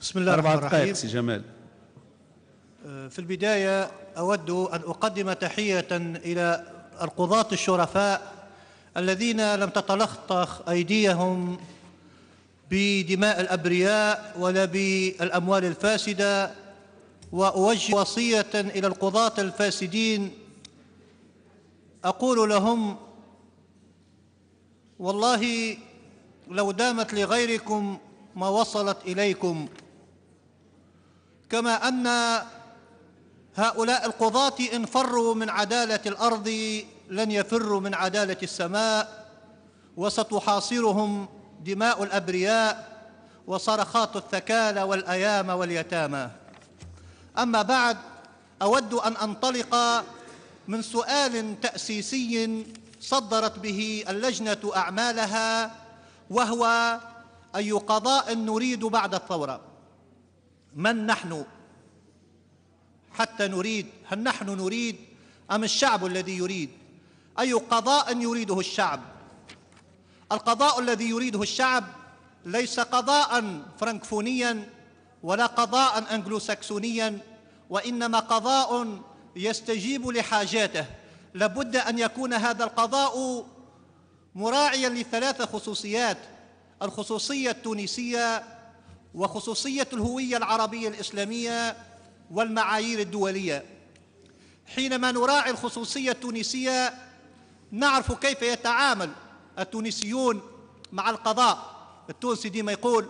بسم الله الرحمن الرحيم دقائق سي جمال آه، في البداية أود أن أقدم تحية إلى القضاة الشرفاء الذين لم تتلخطخ أيديهم بدماء الأبرياء ولا بالأموال الفاسدة وأوجه وصية إلى القضاة الفاسدين أقول لهم والله لو دامت لغيركم ما وصلت إليكم كما ان هؤلاء القضاه ان فروا من عداله الارض لن يفروا من عداله السماء وستحاصرهم دماء الابرياء وصرخات الثكالى والايام واليتامى اما بعد اود ان انطلق من سؤال تاسيسي صدرت به اللجنه اعمالها وهو اي قضاء نريد بعد الثوره من نحن حتى نريد هل نحن نريد أم الشعب الذي يريد أي قضاء يريده الشعب القضاء الذي يريده الشعب ليس قضاء فرنكفونيا ولا قضاء أنجلوساكسونيا وإنما قضاء يستجيب لحاجاته لابد أن يكون هذا القضاء مراعيا لثلاث خصوصيات الخصوصية التونسية وخصوصية الهوية العربية الإسلامية والمعايير الدولية حينما نراعي الخصوصية التونسية نعرف كيف يتعامل التونسيون مع القضاء التونسي ديما يقول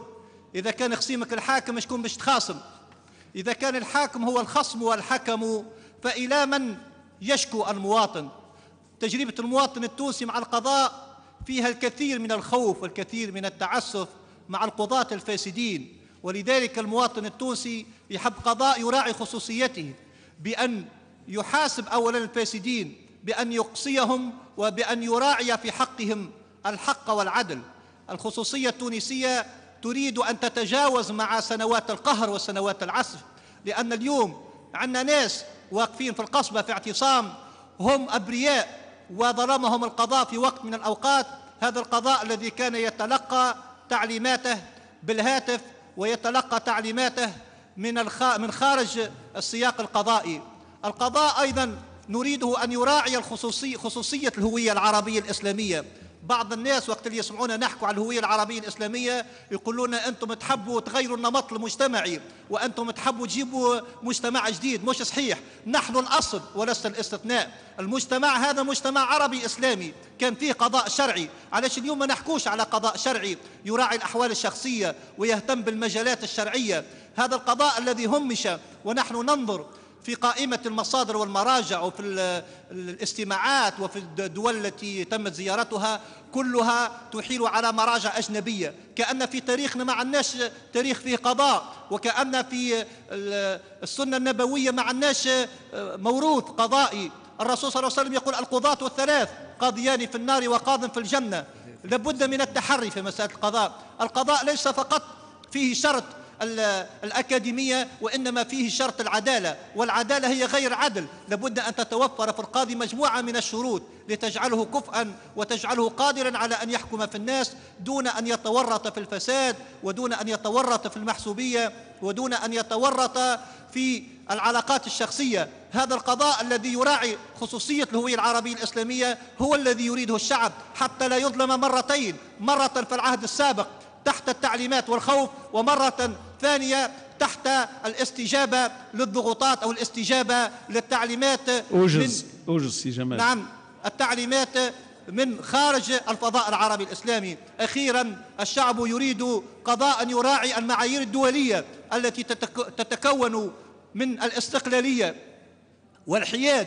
إذا كان خصيمك الحاكم شكون باش تخاصم إذا كان الحاكم هو الخصم والحكم فإلى من يشكو المواطن تجربة المواطن التونسي مع القضاء فيها الكثير من الخوف والكثير من التعسف مع القضاة الفاسدين ولذلك المواطن التونسي يحب قضاء يراعي خصوصيته بأن يحاسب أولا الفاسدين بأن يقصيهم وبأن يراعي في حقهم الحق والعدل الخصوصية التونسية تريد أن تتجاوز مع سنوات القهر وسنوات العسف لأن اليوم عندنا ناس واقفين في القصبة في اعتصام هم أبرياء وظلمهم القضاء في وقت من الأوقات هذا القضاء الذي كان يتلقى تعليماته بالهاتف ويتلقى تعليماته من من خارج السياق القضائي القضاء ايضا نريده ان يراعي الخصوصيه خصوصيه الهويه العربيه الاسلاميه بعض الناس وقت اللي يسمعونا نحكوا على الهوية العربية الإسلامية يقولون أنتم تحبوا تغيروا النمط المجتمعي وأنتم تحبوا تجيبوا مجتمع جديد مش صحيح نحن الأصل ولسنا الاستثناء المجتمع هذا مجتمع عربي إسلامي كان فيه قضاء شرعي علاش اليوم ما نحكوش على قضاء شرعي يراعي الأحوال الشخصية ويهتم بالمجالات الشرعية هذا القضاء الذي همش ونحن ننظر في قائمة المصادر والمراجع وفي الاستماعات وفي الدول التي تمت زيارتها كلها تحيل على مراجع أجنبية كأن في تاريخنا ما عندناش تاريخ فيه قضاء وكأن في السنة النبوية ما عندناش آه، موروث قضائي الرسول صلى الله عليه وسلم يقول القضاة الثلاث قاضيان في النار وقاض في الجنة لابد من التحري في مسألة القضاء القضاء ليس فقط فيه شرط الأكاديمية وإنما فيه شرط العدالة والعدالة هي غير عدل لابد أن تتوفر في القاضي مجموعة من الشروط لتجعله كفءا وتجعله قادرا على أن يحكم في الناس دون أن يتورط في الفساد ودون أن يتورط في المحسوبية ودون أن يتورط في العلاقات الشخصية هذا القضاء الذي يراعي خصوصية الهوية العربية الإسلامية هو الذي يريده الشعب حتى لا يظلم مرتين مرة في العهد السابق تحت التعليمات والخوف ومرة ثانية تحت الاستجابة للضغوطات أو الاستجابة للتعليمات أوجز أوجز سي جمال نعم التعليمات من خارج الفضاء العربي الإسلامي أخيرا الشعب يريد قضاء يراعي المعايير الدولية التي تتكون من الاستقلالية والحياد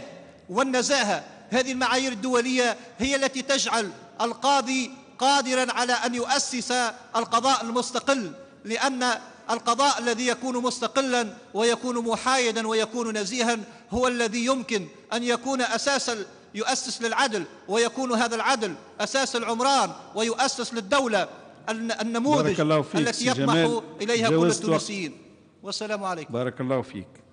والنزاهة هذه المعايير الدولية هي التي تجعل القاضي قادرا على أن يؤسس القضاء المستقل لأن القضاء الذي يكون مستقلا ويكون محايدا ويكون نزيها هو الذي يمكن أن يكون أساسا يؤسس للعدل ويكون هذا العدل أساس العمران ويؤسس للدولة النموذج التي يطمح إليها كل التونسيين والسلام عليكم بارك الله فيك